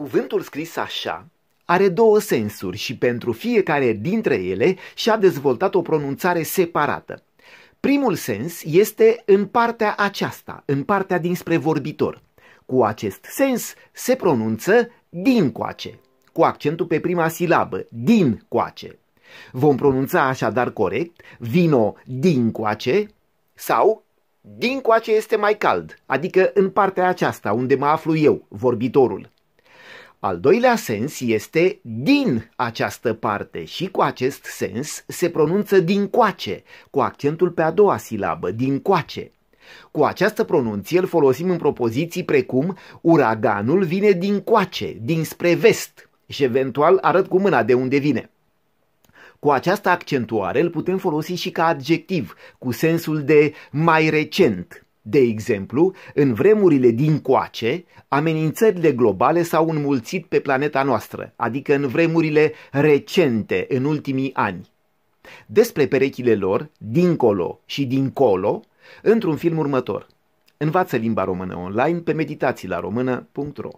Cuvântul scris așa are două sensuri și pentru fiecare dintre ele și-a dezvoltat o pronunțare separată. Primul sens este în partea aceasta, în partea dinspre vorbitor. Cu acest sens se pronunță din coace, cu accentul pe prima silabă, din coace. Vom pronunța așadar corect vino din coace sau din coace este mai cald, adică în partea aceasta unde mă aflu eu, vorbitorul. Al doilea sens este din această parte și cu acest sens se pronunță din coace, cu accentul pe a doua silabă, din coace. Cu această pronunție îl folosim în propoziții precum uraganul vine din coace, dinspre vest și eventual arăt cu mâna de unde vine. Cu această accentuare îl putem folosi și ca adjectiv, cu sensul de mai recent. De exemplu, în vremurile din coace, amenințările globale s-au înmulțit pe planeta noastră, adică în vremurile recente, în ultimii ani. Despre perechile lor, dincolo și dincolo, într-un film următor. Învață limba română online pe meditațiilaromână.ro